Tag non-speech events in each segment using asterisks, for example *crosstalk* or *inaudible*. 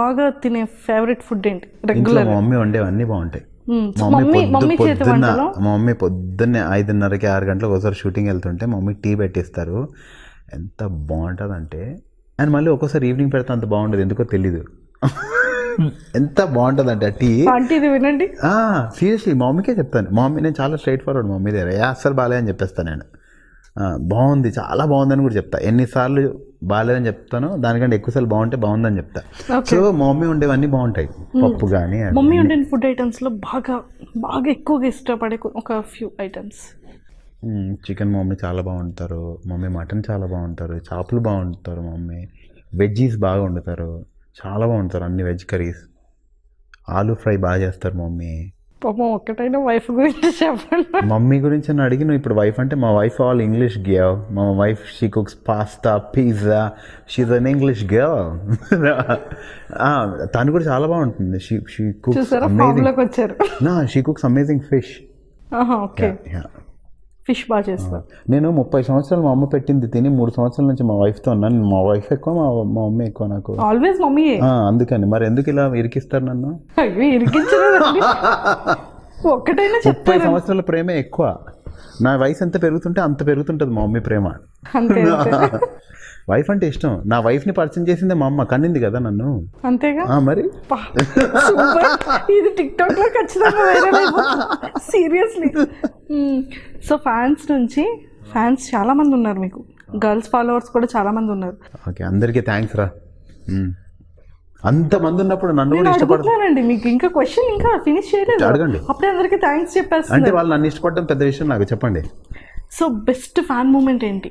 బాగా తినే favourite food ఏంటి రెగ్యులర్ మమ్మీ వండేవన్నీ బాగుంటాయి మమ్మీ పొద్దున్న మా మమ్మీ పొద్దున్నే ఐదున్నరకి ఆరు గంటలకు ఒకసారి షూటింగ్ వెళ్తుంటే మమ్మీ టీ పెట్టిస్తారు ఎంత బాగుంటుంది అంటే అండ్ మళ్ళీ ఒక్కోసారి ఈవినింగ్ పెడితే అంత బాగుంటుంది ఎందుకో తెలీదు ఎంత బాగుంటుంది అంటే టీ ఇది వినండి సీరియస్లీ మమ్మీకే చెప్తాను మమ్మీ నేను చాలా స్ట్రైట్ ఫార్వర్డ్ మమ్మీ దగ్గర అసలు బాగాలే అని చెప్పేస్తాను నేను బాగుంది చాలా బాగుందని కూడా చెప్తా ఎన్నిసార్లు బాగాలేదని చెప్తాను దానికంటే ఎక్కువసార్లు బాగుంటే బాగుందని చెప్తా సో మమ్మీ ఉండేవన్నీ బాగుంటాయి పప్పు కానీ మమ్మీ ఉండే ఫుడ్ ఐటమ్స్లో బాగా బాగా ఎక్కువగా ఇష్టపడే ఒక ఫ్యూ ఐటమ్స్ చికెన్ మమ్మీ చాలా బాగుంటారు మమ్మీ మటన్ చాలా బాగుంటారు చేపలు బాగుంటారు మమ్మీ వెజ్జీస్ బాగా వండుతారు చాలా బాగుంటారు అన్ని వెజ్ కర్రీస్ ఆలూ ఫ్రై బాగా చేస్తారు మమ్మీ పాపం ఒక్కటైనా వైఫ్ గురించి చెప్పండి మమ్మీ గురించి అని అడిగిన ఇప్పుడు వైఫ్ అంటే మా వైఫ్ ఆల్ ఇంగ్లీష్ గేవ్ మా wife she cooks pasta pizza she's an English gave తను కూడా చాలా బాగుంటుంది షీ షీ కుక్స్ అమేజింగ్ వచ్చారు *laughs* నా she cooks amazing fish okay fish బాగా చేస్తాను నేను ముప్పై సంవత్సరాలు మా అమ్మ పెట్టింది తిని మూడు సంవత్సరాల నుంచి మా వైఫ్ తో ఉన్నాను మా వైఫ్ ఎక్కువ మా మా మమ్మీ ఎక్కువ నాకు ఆల్వేస్ మమ్మీ అందుకని మరి ఎందుకు ఇలా ఇరికిస్తారు నన్ను *laughs* ఒక్కటైనా ముప్పై సంవత్సరాల ప్రేమే ఎక్కువ నా వయసు ఎంత పెరుగుతుంటే అంత పెరుగుతుంటది మా మమ్మీ ప్రేమ *laughs* వైఫ్ అంటే ఇష్టం నా వైఫ్ని పరిచయం చేసిందే మా అమ్మ కన్నింది కదా నన్ను అంతేగా మరి ఇది టిక్ టాక్ టిక్టాక్లో ఖచ్చితంగా సీరియస్లీ సో ఫ్యాన్స్ నుంచి ఫ్యాన్స్ చాలామంది ఉన్నారు మీకు గర్ల్స్ ఫాలోవర్స్ కూడా చాలామంది ఉన్నారు ఓకే అందరికీ థ్యాంక్స్ రా అంత మంది ఉన్నప్పుడు నన్ను కూడా అడుగుతున్నానండి మీకు ఇంకా క్వశ్చన్ ఇంకా ఫినిష్ చేయలేదు అడగండి అప్పుడే అందరికీ థ్యాంక్స్ చెప్పేస్తాను అంటే వాళ్ళు నన్ను ఇష్టపడడం పెద్ద విషయం నాకు చెప్పండి సో బెస్ట్ ఫ్యాన్ మూమెంట్ ఏంటి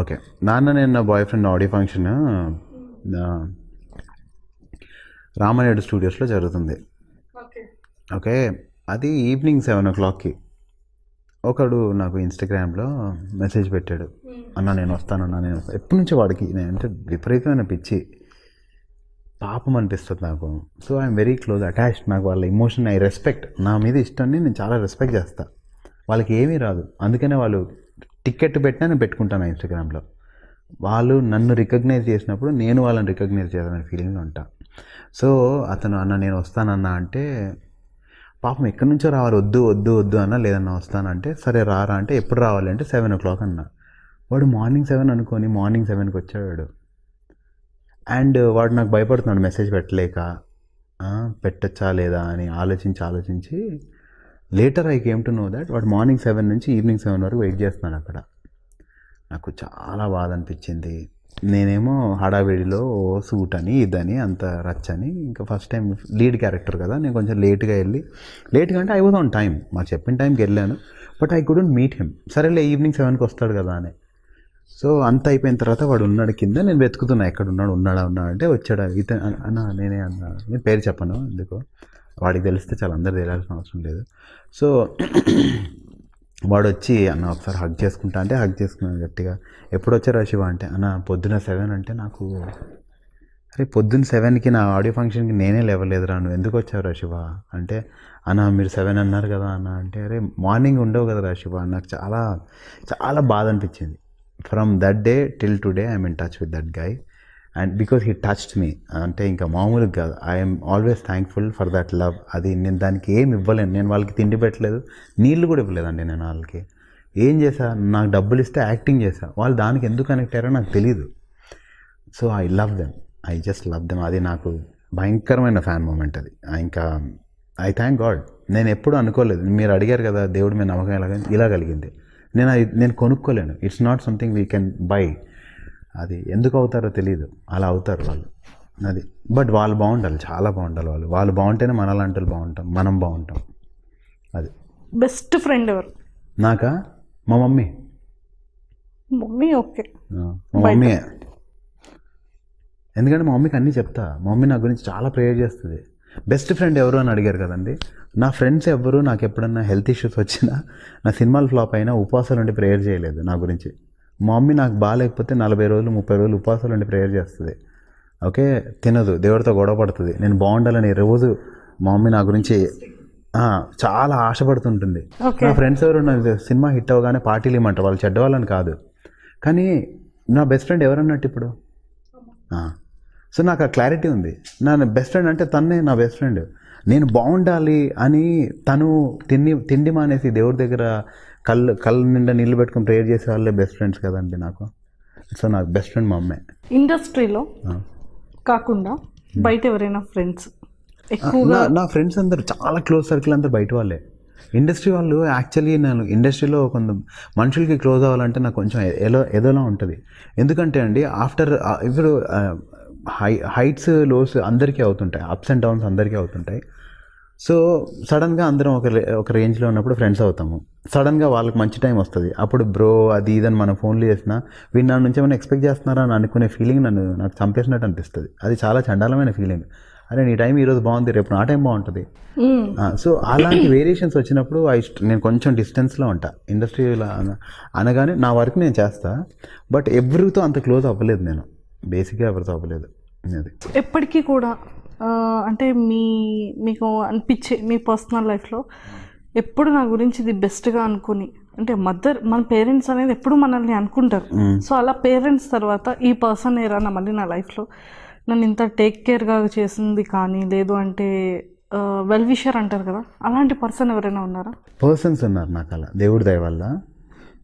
ఓకే నాన్న నేను నా boyfriend audio function Ramanaidu స్టూడియోస్లో జరుగుతుంది ఓకే అది ఈవినింగ్ సెవెన్ ఓ క్లాక్కి ఒకడు నాకు ఇన్స్టాగ్రామ్లో మెసేజ్ పెట్టాడు hmm. అన్న నేను వస్తాను అన్న నేను ఎప్పటి నుంచి వాడికి అంటే విపరీతమైన పిచ్చి పాపం అనిపిస్తుంది నాకు so I'm very close attached నాకు వాళ్ళ ఇమోషన్ ఐ రెస్పెక్ట్ నా మీద ఇష్టాన్ని నేను చాలా రెస్పెక్ట్ చేస్తాను వాళ్ళకి ఏమీ రాదు అందుకనే వాళ్ళు టికెట్ పెట్టినా నేను పెట్టుకుంటాను ఇన్స్టాగ్రామ్లో వాళ్ళు నన్ను రికగ్నైజ్ చేసినప్పుడు నేను వాళ్ళని రికగ్నైజ్ చేయాలనే ఫీలింగ్లో ఉంటా సో అతను అన్న నేను వస్తానన్నా అంటే పాపం ఎక్కడి నుంచో రావాలి వద్దు వద్దు వద్దు అన్న లేదన్నా వస్తానంటే సరే రారా అంటే ఎప్పుడు రావాలి అంటే సెవెన్ ఓ క్లాక్ అన్న వాడు మార్నింగ్ సెవెన్ అనుకొని మార్నింగ్ సెవెన్కి వచ్చాడు అండ్ వాడు నాకు భయపడుతున్నాడు మెసేజ్ పెట్టలేక పెట్టచ్చా లేదా అని ఆలోచించి ఆలోచించి later I came to know that వాడు మార్నింగ్ సెవెన్ నుంచి ఈవినింగ్ సెవెన్ వరకు వెయిట్ చేస్తున్నాను అక్కడ నాకు చాలా బాధ అనిపించింది నేనేమో హడావిడిలో సూట్ అని ఇదని అంత రచ్చని ఇంకా ఫస్ట్ టైం లీడ్ క్యారెక్టర్ కదా నేను కొంచెం లేట్గా వెళ్ళి లేట్గా అంటే ఐ వాజ్ ఆన్ టైం మాకు చెప్పిన టైంకి వెళ్ళాను but I couldn't meet him సరేలే ఈవినింగ్ సెవెన్కి వస్తాడు కదా అని సో అంత అయిపోయిన తర్వాత వాడు ఉన్నాడు కింద నేను వెతుకుతున్నా ఎక్కడ ఉన్నాడు ఉన్నాడా ఉన్నాడు అంటే వచ్చాడు ఇతను అన్నా నేనే అన్నా నేను పేరు చెప్పను ఎందుకో వాడికి తెలిస్తే చాలా అందరు తెలియాల్సిన అవసరం లేదు సో వాడు వచ్చి అన్న ఒకసారి హగ్ చేసుకుంటా అంటే హగ్ చేసుకున్నాను గట్టిగా ఎప్పుడు వచ్చారు శివ అంటే అన్న పొద్దున సెవెన్ అంటే నాకు అరే పొద్దున్న సెవెన్కి నా ఆడియో ఫంక్షన్కి నేనే లేవలేదురా నువ్వు ఎందుకు వచ్చావు శివ అంటే అన్న మీరు సెవెన్ అన్నారు కదా అన్న అంటే అరే మార్నింగ్ ఉండవు కదా శివ నాకు చాలా చాలా బాధ అనిపించింది from that day till today I mean touch with that guy and because he touched me అంటే ఇంకా మామూలుగా కాదు I'm always thankful for that love అది నేను దానికి ఏం ఇవ్వలేను నేను వాళ్ళకి తిండి పెట్టలేదు నీళ్ళు కూడా ఇవ్వలేదండి నేను వాళ్ళకి ఏం చేశా నాకు డబ్బులు ఇస్తే యాక్టింగ్ చేశా వాళ్ళు దానికి ఎందుకు కనెక్ట్ అయ్యారో నాకు తెలియదు so I love them I just love them అది నాకు భయంకరమైన ఫ్యాన్ మూమెంట్ అది ఇంకా ఐ థ్యాంక్ గాడ్ నేను ఎప్పుడు అనుకోలేదు మీరు అడిగారు కదా దేవుడు మీ నమ్మకం ఇలా కలిగింది నేను నేను కొనుక్కోలేను it's not something we can buy అది ఎందుకు అవుతారో తెలియదు అలా అవుతారు వాళ్ళు అది బట్ వాళ్ళు బాగుంటారు చాలా బాగుంటారు వాళ్ళు వాళ్ళు బాగుంటేనే మనలాంటి బాగుంటాం మనం బాగుంటాం అది బెస్ట్ ఫ్రెండ్ ఎవరు నాకా మా మమ్మీ మమ్మీ ఓకే మా మమ్మీ ఎందుకంటే మా మమ్మీకి అన్నీ చెప్తా మా మమ్మీ నా గురించి చాలా ప్రేయర్ చేస్తుంది బెస్ట్ ఫ్రెండ్ ఎవరు అని అడిగారు కదండి నా ఫ్రెండ్స్ ఎవ్వరు నాకు ఎప్పుడన్నా హెల్త్ ఇష్యూస్ వచ్చినా నా సినిమాలు ఫ్లాప్ అయినా ఉపవాసాలు ఉండి ప్రేయర్ చేయలేదు నా గురించి మా మమ్మీ నాకు బాగాలేకపోతే నలభై రోజులు ముప్పై రోజులు ఉపవాసాలు ఉండి ప్రేయర్ చేస్తుంది ఓకే తినదు దేవుడితో గొడవ పడుతుంది నేను బాగుండాలని రోజు మా మమ్మీ నా గురించి చాలా ఆశపడుతుంటుంది నా ఫ్రెండ్స్ ఎవరు నాకు సినిమా హిట్ అవగానే పార్టీలు ఇవ్వమంట వాళ్ళు చెడ్డవాళ్ళని కాదు కానీ నా బెస్ట్ ఫ్రెండ్ ఎవరన్నట్టు ఇప్పుడు సో నాకు ఆ క్లారిటీ ఉంది నా బెస్ట్ ఫ్రెండ్ అంటే తన్నే నా బెస్ట్ ఫ్రెండ్ నేను బాగుండాలి అని తను తిండి తిండి మానేసి దేవుడి దగ్గర కళ్ళు కళ్ళు నిండా నీళ్ళు పెట్టుకుని ప్రేయర్ చేసే వాళ్ళే బెస్ట్ ఫ్రెండ్స్ కదండి నాకు సో నాకు బెస్ట్ ఫ్రెండ్ మా అమ్మే ఇండస్ట్రీలో కాకుండా hmm. బయట ఎవరైనా ఫ్రెండ్స్ ఎక్కువగా నా ఫ్రెండ్స్ అందరు చాలా క్లోజ్ సర్కిల్ అందరు బయట వాళ్ళే ఇండస్ట్రీ వాళ్ళు యాక్చువల్లీ నేను ఇండస్ట్రీలో కొంత మనుషులకి క్లోజ్ అవ్వాలంటే నాకు కొంచెం ఎలా ఏదోలా ఉంటుంది ఎందుకంటే అండి ఆఫ్టర్ ఇప్పుడు హై హైట్స్ లోస్ అందరికీ అవుతుంటాయి అప్స్ అండ్ డౌన్స్ అందరికీ అవుతుంటాయి సో సడన్గా అందరం ఒక ఒక రేంజ్లో ఉన్నప్పుడు ఫ్రెండ్స్ అవుతాము సడన్గా వాళ్ళకి మంచి టైం వస్తుంది అప్పుడు బ్రో అది ఇదని మన ఫోన్లు చేసినా వీళ్ళు నుంచి ఏమైనా ఎక్స్పెక్ట్ చేస్తున్నారా అని అనుకునే ఫీలింగ్ నన్ను నాకు చంపేసినట్టు అనిపిస్తుంది అది చాలా చండాలమైన ఫీలింగ్ అరే నీ టైం ఈరోజు బాగుంది రేపు నా టైం బాగుంటుంది సో అలాంటి వేరియేషన్స్ వచ్చినప్పుడు ఐ నేను కొంచెం డిస్టెన్స్లో ఉంటా ఇండస్ట్రీలో అనగానే నా వర్క్ నేను చేస్తా బట్ ఎవరితో అంత క్లోజ్ అవ్వలేదు నేను బేసిక్గా ఎవరితో అవ్వలేదు ఎప్పటికీ కూడా అంటే మీ మీకు అనిపించే మీ పర్సనల్ లైఫ్లో ఎప్పుడు నా గురించి ఇది బెస్ట్గా అనుకుని అంటే మదర్ మన పేరెంట్స్ అనేది ఎప్పుడు మనల్ని అనుకుంటారు సో అలా పేరెంట్స్ తర్వాత ఈ పర్సన్ ఏరా నా మళ్ళీ నా లైఫ్లో నన్ను ఇంత టేక్ కేర్గా చేసింది కానీ లేదు అంటే వెల్ విషర్ అంటారు కదా అలాంటి పర్సన్ ఎవరైనా ఉన్నారా పర్సన్స్ ఉన్నారు నాకు అలా దేవుడి దయ వల్ల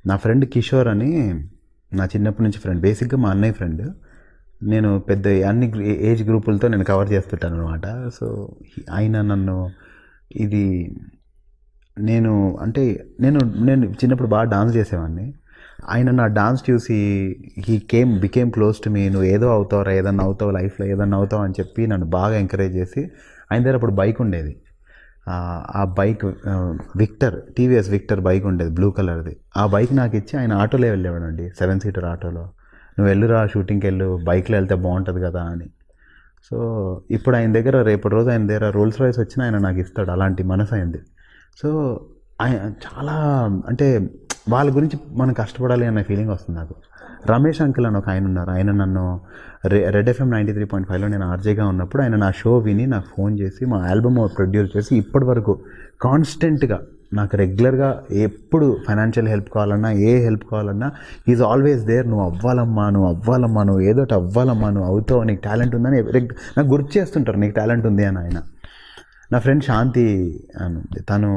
నా ఫ్రెండ్ కిషోర్ అని నా చిన్నప్పటి నుంచి ఫ్రెండ్ బేసిక్గా మా అన్నయ్య ఫ్రెండ్ నేను పెద్ద అన్ని ఏజ్ గ్రూపులతో నేను కవర్ చేస్తుంటాను అనమాట సో ఆయన నన్ను ఇది నేను అంటే నేను నేను చిన్నప్పుడు బాగా డాన్స్ చేసేవాడిని ఆయన నా డాన్స్ చూసి he came became close to me నువ్వు ఏదో అవుతావురా ఏదన్నా అవుతావు లైఫ్లో ఏదన్నా అవుతావు అని చెప్పి నన్ను బాగా ఎంకరేజ్ చేసి ఆయన దగ్గర అప్పుడు బైక్ ఉండేది ఆ bike Victor TVS Victor bike ఉండేది బ్లూ కలర్ది ఆ బైక్ నాకు ఇచ్చి ఆయన ఆటోలో వెళ్ళేవాడండి సెవెన్ సీటర్ ఆటోలో నువ్వు వెళ్ళురా షూటింగ్కి వెళ్ళు బైక్లో వెళ్తే బాగుంటుంది కదా అని సో ఇప్పుడు ఆయన దగ్గర రేపటి రోజు ఆయన దగ్గర రోల్స్ రాయిస్ వచ్చిన ఆయన నాకు ఇస్తాడు అలాంటి మనసు అయింది సో ఆయన చాలా అంటే వాళ్ళ గురించి మనం కష్టపడాలి అనే ఫీలింగ్ వస్తుంది నాకు రమేష్ అంకుల్ అని ఒక ఆయన ఉన్నారు ఆయన నన్ను రె Red FM ninety three point ఫైవ్లో నేను ఆర్జేగా ఉన్నప్పుడు ఆయన నా షో విని నాకు ఫోన్ చేసి మా ఆల్బమ్ ప్రొడ్యూస్ చేసి ఇప్పటి వరకు కాన్స్టెంట్గా నాకు రెగ్యులర్గా ఎప్పుడు ఫైనాన్షియల్ హెల్ప్ కావాలన్నా ఏ హెల్ప్ కావాలన్నా ఈజ్ ఆల్వేస్ దేర్ నువ్వు అవ్వాలమ్మా నువ్వు అవ్వాలమ్మా నువ్వు ఏదోటి అవ్వాలమ్మా నువ్వు అవుతావు నీకు టాలెంట్ ఉందని నాకు గుర్తు చేస్తుంటారు నీకు టాలెంట్ ఉంది అని ఆయన నా ఫ్రెండ్ శాంతి um, తను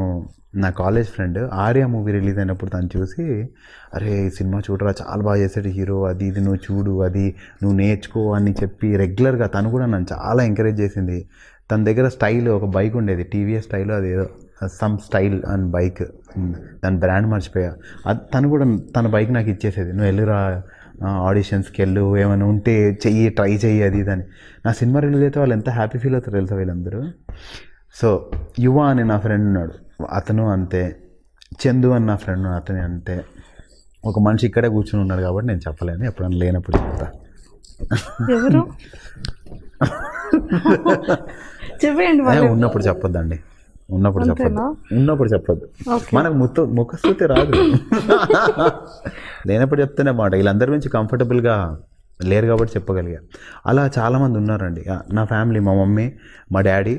నా college friend Arya movie release అయినప్పుడు తను చూసి అరే ఈ సినిమా చూడరా చాలా బాగా చేశాడు హీరో అది ఇది నువ్వు చూడు అది నువ్వు నేర్చుకో అని చెప్పి రెగ్యులర్గా తను కూడా నన్ను చాలా ఎంకరేజ్ చేసింది తన దగ్గర స్టైల్ ఒక బైక్ ఉండేది టీవీఎస్ స్టైల్ అది ఏదో సమ్ స్టైల్ అండ్ బైక్ దాని బ్రాండ్ మర్చిపోయా అది తను కూడా తన బైక్ నాకు ఇచ్చేసేది నువ్వు వెళ్ళురా ఆడిషన్స్కి వెళ్ళు ఏమైనా ఉంటే చెయ్యి ట్రై చెయ్యి అది ఇదని నా సినిమా రిలీజ్ అయితే వాళ్ళు ఎంత హ్యాపీ ఫీల్ అవుతారు తెలుసా వీళ్ళందరూ సో యువ అని నా ఫ్రెండ్ ఉన్నాడు అతను అంతే చందు అని నా ఫ్రెండ్ అతని అంతే ఒక మనిషి ఇక్కడే కూర్చుని ఉన్నాడు కాబట్టి నేను చెప్పలేను ఎప్పుడైనా లేనప్పుడు చెప్తా *laughs* చెప్పండి ఉన్నప్పుడు చెప్పొద్దండి ఉన్నప్పుడు చెప్పద్దు ఉన్నప్పుడు చెప్పద్దు మనకు ముత్తు ముఖస్థుతి రాదు లేనప్పుడు చెప్తేనే మాట వీళ్ళందరి నుంచి కంఫర్టబుల్గా లేరు కాబట్టి చెప్పగలిగా అలా చాలామంది ఉన్నారండి నా ఫ్యామిలీ మా మమ్మీ మా డాడీ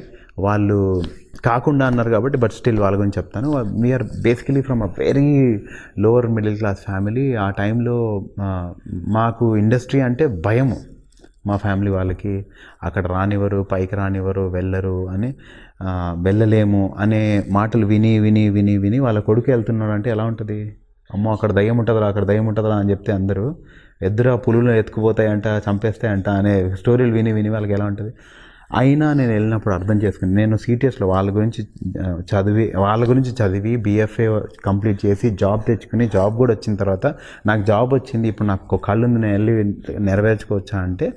వాళ్ళు కాకుండా అన్నారు కాబట్టి బట్ స్టిల్ వాళ్ళ గురించి చెప్తాను we're basically from a very lower middle class family ఆ టైంలో మాకు ఇండస్ట్రీ అంటే భయము మా ఫ్యామిలీ వాళ్ళకి అక్కడ రానివ్వరు పైకి రానివ్వరు వెళ్ళరు అని వెళ్ళలేము అనే మాటలు విని విని విని విని వాళ్ళ కొడుకు వెళ్తున్నాడు అంటే ఎలా ఉంటుంది అమ్మో అక్కడ దయ్యం ఉంటుందిరా అక్కడ దయ్యం ఉంటుందా అని చెప్తే అందరూ ఆ పులులు ఎత్తుకుపోతాయంట చంపేస్తాయంట అనే స్టోరీలు విని విని వాళ్ళకి ఎలా ఉంటుంది అయినా నేను వెళ్ళినప్పుడు అర్థం చేసుకుని నేను సిటీఎస్లో వాళ్ళ గురించి చదివి వాళ్ళ గురించి చదివి బీఎఫ్ఏ కంప్లీట్ చేసి జాబ్ తెచ్చుకుని జాబ్ కూడా వచ్చిన తర్వాత నాకు జాబ్ వచ్చింది ఇప్పుడు నాకు కళ్ళు ఉంది నేను వెళ్ళి నెరవేర్చుకోవచ్చా అంటే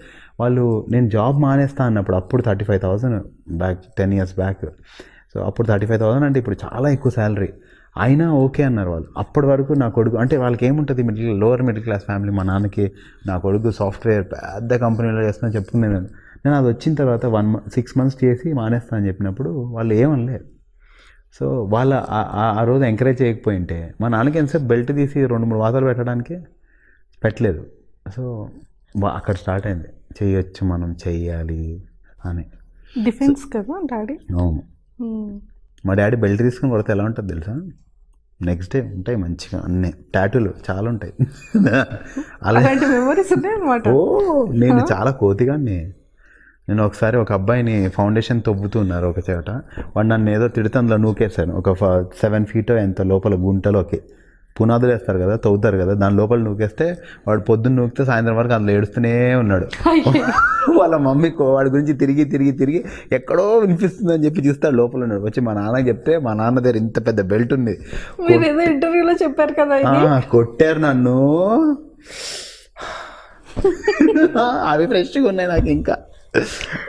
వాళ్ళు నేను జాబ్ మానేస్తా అన్నప్పుడు అప్పుడు thirty five thousand back ten years back so అప్పుడు థర్టీ ఫైవ్ థౌసండ్ అంటే ఇప్పుడు చాలా ఎక్కువ శాలరీ అయినా ఓకే అన్నారు వాళ్ళు అప్పటి వరకు నా కొడుకు అంటే వాళ్ళకి ఏముంటుంది middle lower middle class family మా నాన్నకి నా కొడుకు సాఫ్ట్వేర్ పెద్ద కంపెనీలో చేస్తున్నా నేను నేను అది వచ్చిన తర్వాత వన్ సిక్స్ మంత్స్ చేసి మానేస్తా అని చెప్పినప్పుడు వాళ్ళు ఏమనలేదు సో వాళ్ళ ఆ రోజు ఎంకరేజ్ చేయకపోయింటే మా నాన్నకి ఎంతసేపు బెల్ట్ తీసి రెండు మూడు వాతలు పెట్టడానికి పెట్టలేదు సో అక్కడ స్టార్ట్ అయింది చేయొచ్చు మనం చెయ్యాలి అని డిఫెన్స్ కదా డాడీ అవును hmm. మా డాడీ బెల్ట్ తీసుకుని కొడితే ఎలా ఉంటుంది తెలుసా నెక్స్ట్ డే ఉంటాయి మంచిగా అన్నీ టాటూలు చాలా ఉంటాయి *laughs* అలాంటి మెమరీస్ ఉన్నాయి ఓ నేను చాలా అన్నీ నేను ఒకసారి ఒక అబ్బాయిని ఫౌండేషన్ తవ్వుతున్నారు ఒక చోట వాడు నన్ను ఏదో తిడుతంలో నూకేశాను ఒక సెవెన్ ఫీట్ ఎంత లోపల గుంటలోకి పునాదులు వేస్తారు కదా తవ్వుతారు కదా దాని లోపల నూకేస్తే వాడు పొద్దున్న నూకితే సాయంత్రం వరకు అందులో ఏడుస్తూనే ఉన్నాడు వాళ్ళ మమ్మీ వాడి గురించి తిరిగి తిరిగి తిరిగి ఎక్కడో వినిపిస్తుంది అని చెప్పి చూస్తాడు లోపల ఉన్నాడు వచ్చి మా నాన్నకి చెప్తే మా నాన్న దగ్గర ఇంత పెద్ద బెల్ట్ ఉంది ఇంటర్వ్యూలో చెప్పారు కదా కొట్టారు నన్ను *laughs* అవి ఫ్రెష్గా ఉన్నాయి నాకు ఇంకా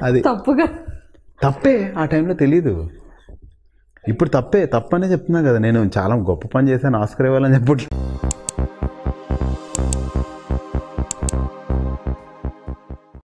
అది తప్పుగా తప్పే ఆ టైంలో తెలీదు ఇప్పుడు తప్పే తప్పనే చెప్తున్నా కదా నేను చాలా గొప్ప పని చేశాను ఆస్కర్ ఇవ్వాలని చెప్పట్లేదు